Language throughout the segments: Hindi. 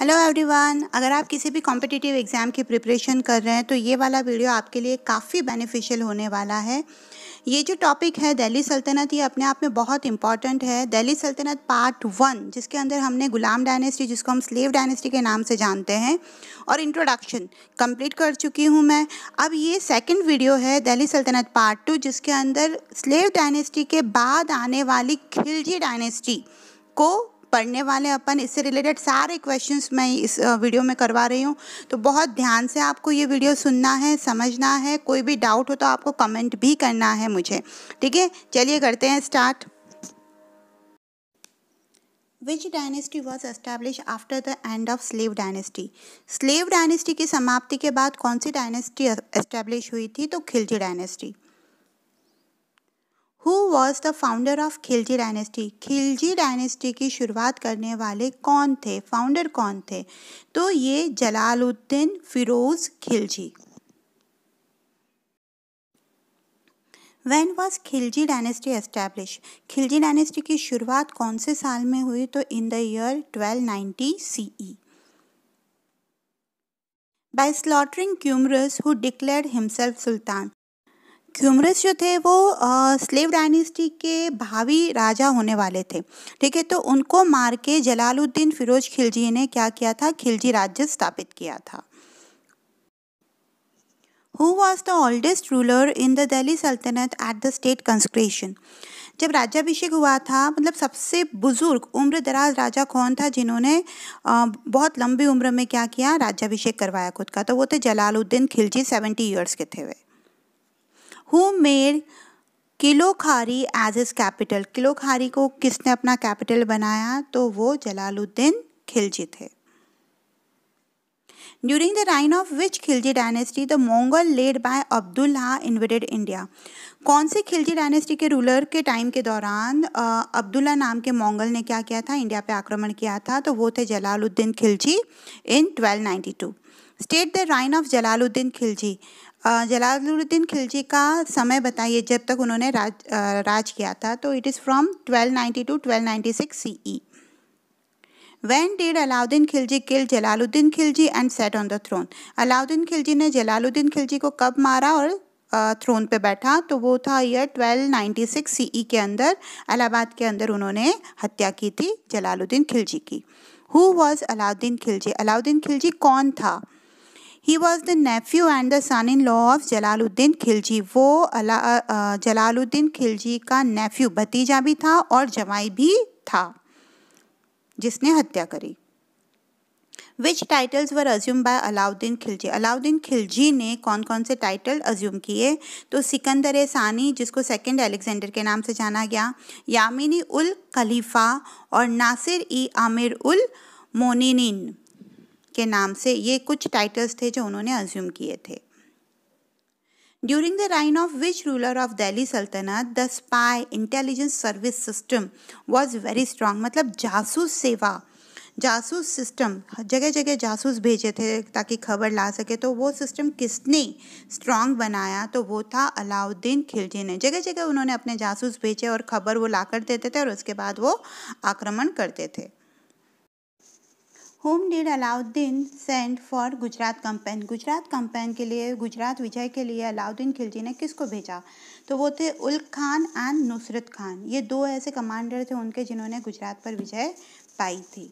हेलो एवरीवन अगर आप किसी भी कॉम्पिटिटिव एग्ज़ाम की प्रिपरेशन कर रहे हैं तो ये वाला वीडियो आपके लिए काफ़ी बेनिफिशियल होने वाला है ये जो टॉपिक है दिल्ली सल्तनत ये अपने आप में बहुत इंपॉर्टेंट है दिल्ली सल्तनत पार्ट वन जिसके अंदर हमने गुलाम डायनेस्टी जिसको हम स्लेव डायनेस्टी के नाम से जानते हैं और इंट्रोडक्शन कंप्लीट कर चुकी हूँ मैं अब ये सेकंड वीडियो है दिल्ली सल्तनत पार्ट टू जिसके अंदर स्लेव डायनेस्टी के बाद आने वाली खिलजी डायनेस्टी को पढ़ने वाले अपन इससे रिलेटेड सारे क्वेश्चंस मैं इस वीडियो में करवा रही हूँ तो बहुत ध्यान से आपको ये वीडियो सुनना है समझना है कोई भी डाउट हो तो आपको कमेंट भी करना है मुझे ठीक है चलिए करते हैं start which dynasty was establish after the end of slave dynasty slave dynasty की समाप्ति के बाद कौन सी डायनेस्टी एस्टैब्लिश हुई थी तो Khilji dynasty who was the founder of Khilji dynasty Khilji dynasty की शुरुआत करने वाले कौन थे फाउंडर कौन थे तो ये Jalaluddin Firoz Khilji when was Khilji dynasty establish Khilji dynasty की शुरुआत कौन से साल में हुई तो in the year 1290 CE by slaughtering Kayumars who declared himself sultan. Kayumars जो थे वो स्लेव डायनेस्टी के भावी राजा होने वाले थे ठीक है तो उनको मार के जलालुद्दीन फिरोज खिलजी ने क्या किया था खिलजी राज्य स्थापित किया था who was the oldest ruler in the Delhi Sultanate at the state कंस्क्रेशन जब राज्याभिषेक हुआ था मतलब सबसे बुजुर्ग उम्र दराज राजा कौन था जिन्होंने बहुत लंबी उम्र में क्या किया राज्याभिषेक करवाया खुद का तो वो थे जलालुद्दीन खिलजी सेवेंटी ईयर्स के थे वे मेड किलो किलोखारी एज इज कैपिटल किलोखारी को किसने अपना कैपिटल बनाया तो वो जलालुद्दीन खिलजी थे during the reign of which Khilji dynasty the Mongol led by Abdullah invaded India कौन से खिलजी डायनेस्टी के रूलर के टाइम के दौरान अब्दुल्ला नाम के मोंगल ने क्या किया था इंडिया पे आक्रमण किया था तो वो थे Jalaluddin Khilji in 1292 state the reign of Jalaluddin Khilji Jalaluddin Khilji का समय बताइए जब तक उन्होंने राज राज किया था तो इट इज़ फ्रॉम 1292 टू 1296 सीई When did Alauddin Khilji kill Jalaluddin Khilji and sat on the throne? Alauddin Khilji ने जलालुद्दीन खिलजी को कब मारा और थ्रोन पे बैठा तो वो था ईयर 1296 सीई के अंदर अलाहाबाद के अंदर उन्होंने हत्या की थी जलालुद्दीन खिलजी की हु वॉज अलाउद्दीन खिलजी अलाउद्दीन खिलजी कौन था he was the nephew and the son in law of Jalaluddin Khilji वो अला जलालुद्दीन खिलजी का नेफ्यू भतीजा भी था और जमाई भी था जिसने हत्या करी which titles were assumed by Alauddin Khilji Alauddin Khilji ने कौन कौन से टाइटल अज्यूम किए तो सिकंदर सानी जिसको सेकेंड एलेक्जेंडर के नाम से जाना गया यामिनी उल खलीफा और नासिर ई आमिर उल मोनिन के नाम से ये कुछ टाइटल्स थे जो उन्होंने अज्यूम किए थे during the reign of which ruler of Delhi Sultanate the spy intelligence service system was very strong मतलब जासूस सेवा जासूस सिस्टम जगह जगह जासूस भेजे थे ताकि खबर ला सके तो वो सिस्टम किसने स्ट्रांग बनाया तो वो था अलाउद्दीन खिलजी ने जगह जगह उन्होंने अपने जासूस भेजे और खबर वो ला कर देते थे और उसके बाद वो आक्रमण करते थे whom did Alauddin send for Gujarat campaign Gujarat campaign के लिए गुजरात विजय के लिए अलाउद्दीन खिलजी ने किसको भेजा तो वो थे उल खान एंड नुसरत खान ये दो ऐसे कमांडर थे उनके जिन्होंने गुजरात पर विजय पाई थी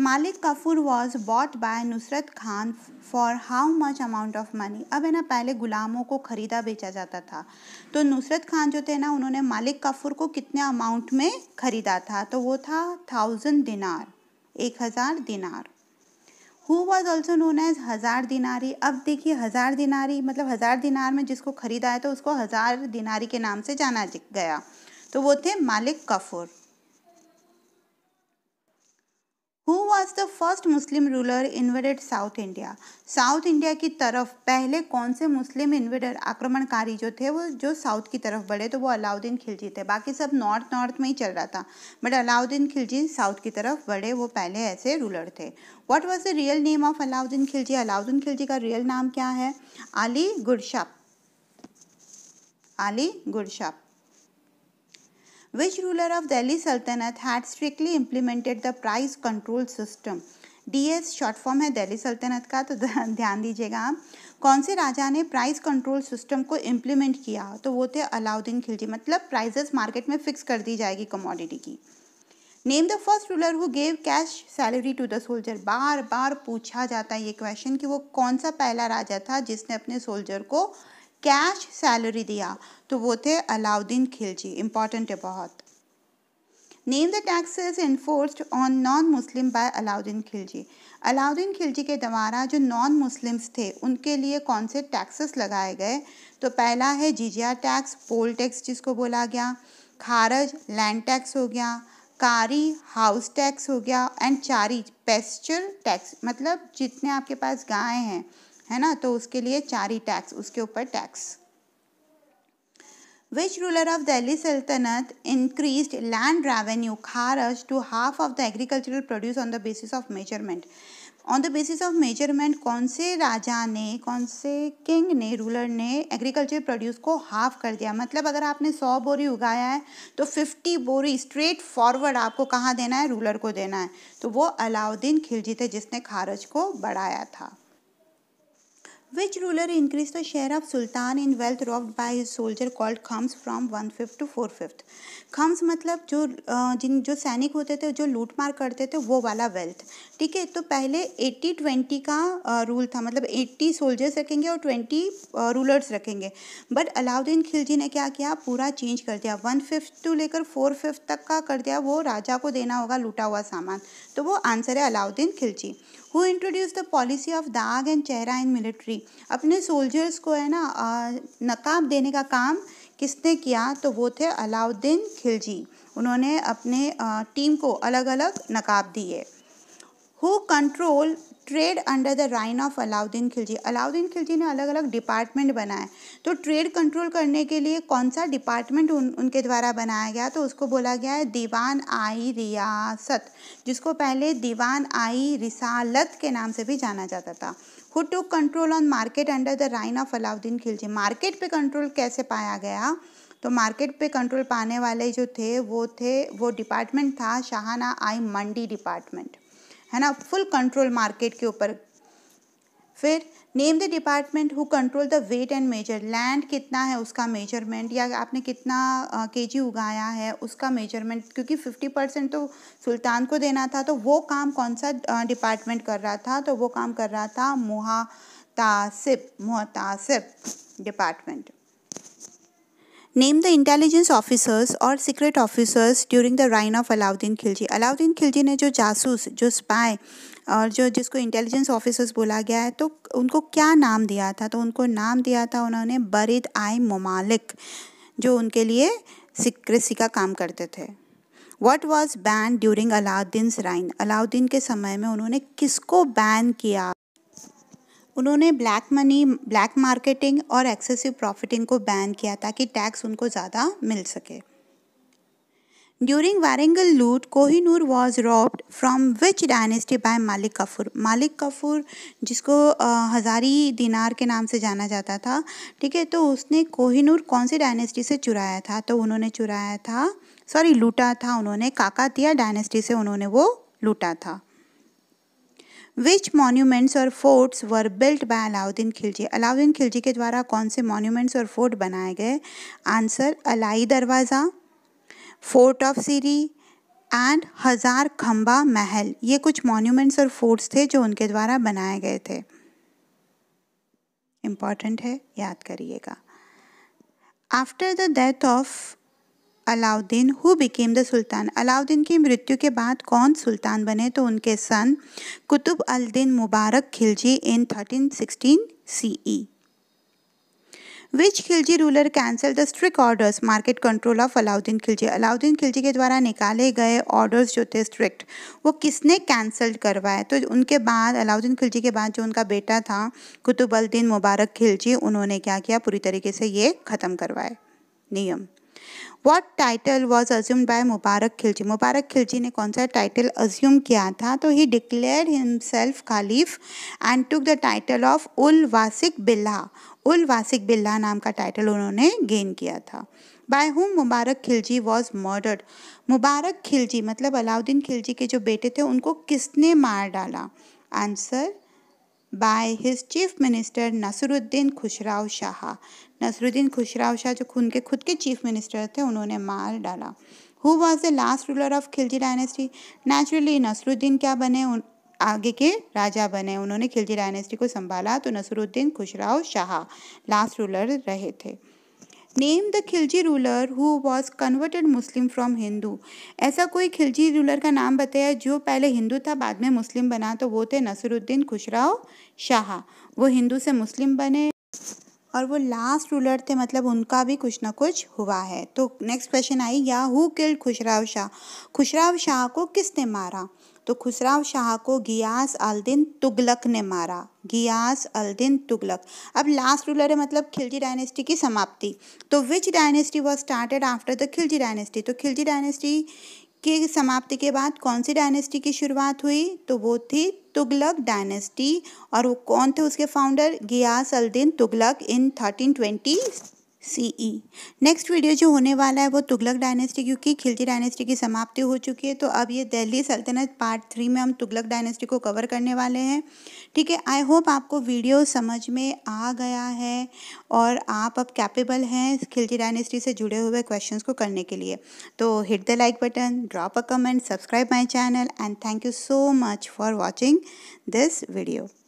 Malik Kafur was bought by Nusrat Khan for how much amount of money अब है ना पहले गुलामों को ख़रीदा बेचा जाता था तो नुसरत खान जो थे ना उन्होंने मालिक कफूर को कितने अमाउंट में ख़रीदा था तो वो था थाउजेंड दिनार एक हज़ार दिनार who was also known as Hazar Dinari अब देखिए हज़ार दिनारी मतलब हज़ार दिनार में जिसको ख़रीदा है तो उसको हज़ार दिनारी के नाम से जाना गया तो वो थे Malik Kafur who was the first Muslim ruler invaded South India South India की तरफ पहले कौन से मुस्लिम इन्वेडर आक्रमणकारी जो थे वो जो साउथ की तरफ बढ़े तो वो अलाउद्दीन खिलजी थे बाकी सब नॉर्थ नॉर्थ में ही चल रहा था बट अलाउद्दीन खिलजी साउथ की तरफ बढ़े वो पहले ऐसे रूलर थे what was the real name of Alauddin Khilji Alauddin Khilji का रियल नाम क्या है Ali Gurshasp Ali Gurshasp Which ruler of Delhi Sultanate had strictly implemented the price control system? DS short form है दिल्ली सल्तनत का तो ध्यान दीजिएगा आप कौन से राजा ने प्राइस कंट्रोल सिस्टम को इम्प्लीमेंट किया तो वो थे अलाउद्दीन खिलजी मतलब प्राइजेस मार्केट में फिक्स कर दी जाएगी कमोडिटी की name the first ruler who gave cash salary to the soldier बार बार पूछा जाता है ये क्वेश्चन कि वो कौन सा पहला राजा था जिसने अपने सोल्जर को कैश सैलरी दिया तो वो थे अलाउद्दीन खिलजी इम्पॉर्टेंट है बहुत name the taxes enforced on non Muslim by Alauddin Khilji Alauddin Khilji के द्वारा जो नॉन मुस्लिम्स थे उनके लिए कौन से टैक्सेस लगाए गए तो पहला है जीजिया टैक्स पोल टैक्स जिसको बोला गया खारज लैंड टैक्स हो गया कारी हाउस टैक्स हो गया एंड चारी पेस्चर टैक्स मतलब जितने आपके पास गाय हैं है ना तो उसके लिए चारी टैक्स उसके ऊपर tax Which ruler of Delhi Sultanate increased land revenue Kharaj to half of the agricultural produce on the basis of measurement? On the basis of measurement कौन से राजा ने कौन से किंग ने रूलर ने एग्रीकल्चर प्रोड्यूस को हाफ कर दिया मतलब अगर आपने सौ बोरी उगाया है तो फिफ्टी बोरी स्ट्रेट फॉरवर्ड आपको कहाँ देना है रूलर को देना है तो वो अलाउद्दीन खिलजी थे जिसने खारज को बढ़ाया था Which ruler increased the share of sultan in wealth robbed by his soldier called khams from one fifth to four fifth खम्स मतलब जो जिन जो सैनिक होते थे जो लूट मार करते थे वो वाला वेल्थ ठीक है तो पहले एट्टी ट्वेंटी का रूल था मतलब एट्टी सोल्जर्स रखेंगे और ट्वेंटी रूलर्स रखेंगे बट अलाउद्दीन खिलजी ने क्या किया पूरा चेंज कर दिया वन फिफ्थ टू लेकर फोर फिफ्थ तक का कर दिया वो राजा को देना होगा लूटा हुआ सामान तो वो आंसर है Alauddin Khilji who introduce the policy of दाग एंड चेहरा इन मिलिट्री अपने सोल्जर्स को है ना नकाब देने का काम किसने किया तो वो थे अलाउद्दीन खिलजी उन्होंने अपने टीम को अलग अलग नकाब दिए who control trade under the reign of Alauddin Khilji Alauddin Khilji ने अलग अलग डिपार्टमेंट बनाए तो ट्रेड कंट्रोल करने के लिए कौन सा डिपार्टमेंट उन, उनके द्वारा बनाया गया तो उसको बोला गया है दीवान आई रियासत जिसको पहले दीवान आई रिसालत के नाम से भी जाना जाता था who to control on market under the reign of Alauddin Khilji market पे कंट्रोल कैसे पाया गया तो मार्केट पे कंट्रोल पाने वाले जो थे वो थे वो डिपार्टमेंट था शाहाना आई मंडी डिपार्टमेंट है ना फुल कंट्रोल मार्केट के ऊपर फिर name the department who control the weight and measure land कितना है उसका मेजरमेंट या आपने कितना के जी उगाया है उसका मेजरमेंट क्योंकि फिफ्टी परसेंट तो सुल्तान को देना था तो वो काम कौन सा डिपार्टमेंट कर रहा था तो वो काम कर रहा था मुहातासिब मुहतासिब department Name the intelligence officers और secret officers during the reign of Alauddin Khilji Alauddin Khilji ने जो जासूस जो स्पाई और जो जिसको इंटेलिजेंस ऑफिसर्स बोला गया है तो उनको क्या नाम दिया था तो उनको नाम दिया था उन्होंने बरिद आई ममालिक जो उनके लिए सिक्रेसी का काम करते थे what was ban during Alauddin reign Alauddin के समय में उन्होंने किसको बैन किया उन्होंने ब्लैक मनी ब्लैक मार्केटिंग और एक्सेसिव प्रॉफिटिंग को बैन किया ताकि टैक्स उनको ज़्यादा मिल सके during Warangal loot Kohinoor was robbed from which dynasty by Malik Kafur मालिक कफूर जिसको हज़ारी दिनार के नाम से जाना जाता था ठीक है तो उसने कोहिनूर कौन सी डायनेस्टी से चुराया था तो उन्होंने चुराया था सॉरी लूटा था उन्होंने काका दिया डायनेस्टी से उन्होंने वो लूटा था विच मॉन्यूमेंट्स और forts were built by Alauddin Khilji Alauddin Khilji के द्वारा कौन से मॉन्यूमेंट्स और फोर्ट बनाए गए आंसर अलाई दरवाज़ा फोर्ट ऑफ सीरी एंड हज़ार खम्बा महल ये कुछ मॉन्यूमेंट्स और फोर्ट्स थे जो उनके द्वारा बनाए गए थे इम्पॉर्टेंट है याद करिएगा after the death of Alauddin who became the sultan Alauddin की मृत्यु के बाद कौन सुल्तान बने तो उनके सन Qutb al din Mubarak Khilji in thirteen sixteen C E which Khilji ruler cancel the strict orders market control of Alauddin Khilji Alauddin Khilji के द्वारा निकाले गए ऑर्डर्स जो थे स्ट्रिक्ट वो किसने कैंसल करवाए तो उनके बाद अलाउद्दीन खिलजी के बाद जो उनका बेटा था दिन मुबारक खिलजी उन्होंने क्या किया पूरी तरीके से ये ख़त्म करवाए नियम what title was assumed by Mubarak Khilji Mubarak Khilji ने कौन सा टाइटल अज्यूम किया था तो he declare himself caliph and took the title of ul Wasiq Billah ul Wasiq बिल्ला नाम का टाइटल उन्होंने गेन किया था by whom Mubarak Khilji was murdered Mubarak Khilji मतलब अलाउद्दीन खिलजी के जो बेटे थे उनको किसने मार डाला answer by his chief minister Nasiruddin Khusrau Shah Nasiruddin Khusrau Shah जो खुद के खुद के चीफ मिनिस्टर थे उन्होंने मार डाला who was the last ruler of Khilji dynasty naturally Nasiruddin क्या बने उन, आगे के राजा बने उन्होंने खिलजी डायनेस्टी को संभाला तो नसरुद्दीन खुशराव शाह लास्ट रूलर रहे थे name the Khilji ruler who was converted Muslim from Hindu ऐसा कोई खिलजी रूलर का नाम बताया जो पहले हिंदू था बाद में मुस्लिम बना तो वो थे नसरुद्दीन खुशराव शाह वो हिंदू से मुस्लिम बने और वो लास्ट रूलर थे मतलब उनका भी कुछ ना कुछ हुआ है तो नेक्स्ट क्वेश्चन आई या हु किल्ड खुशराव शाह खुशराव शाह को किसने मारा तो खुसराव शाह को गियास दिन तुगलक ने मारा गियास दिन तुगलक अब लास्ट रूलर है मतलब खिलजी डायनेस्टी की समाप्ति तो which dynasty was started after the Khilji dynasty तो खिलजी डायनेस्टी की समाप्ति के बाद कौन सी डायनेस्टी की शुरुआत हुई तो वो थी तुगलक डायनेस्टी और वो कौन थे उसके founder Ghiyas Aldin Tughlaq in thirteen twenty C E next video जो होने वाला है वो तुगलक डायनेस्टी क्योंकि खिलजी डायनेस्टी की समाप्ति हो चुकी है तो अब ये दिल्ली सल्तनत पार्ट थ्री में हम तुगलक डायनेस्टी को कवर करने वाले हैं ठीक है आई होप आपको वीडियो समझ में आ गया है और आप अब कैपेबल हैं खिलजी डायनेस्टी से जुड़े हुए क्वेश्चन को करने के लिए तो hit the like button drop a comment subscribe my channel and thank you so much for watching this video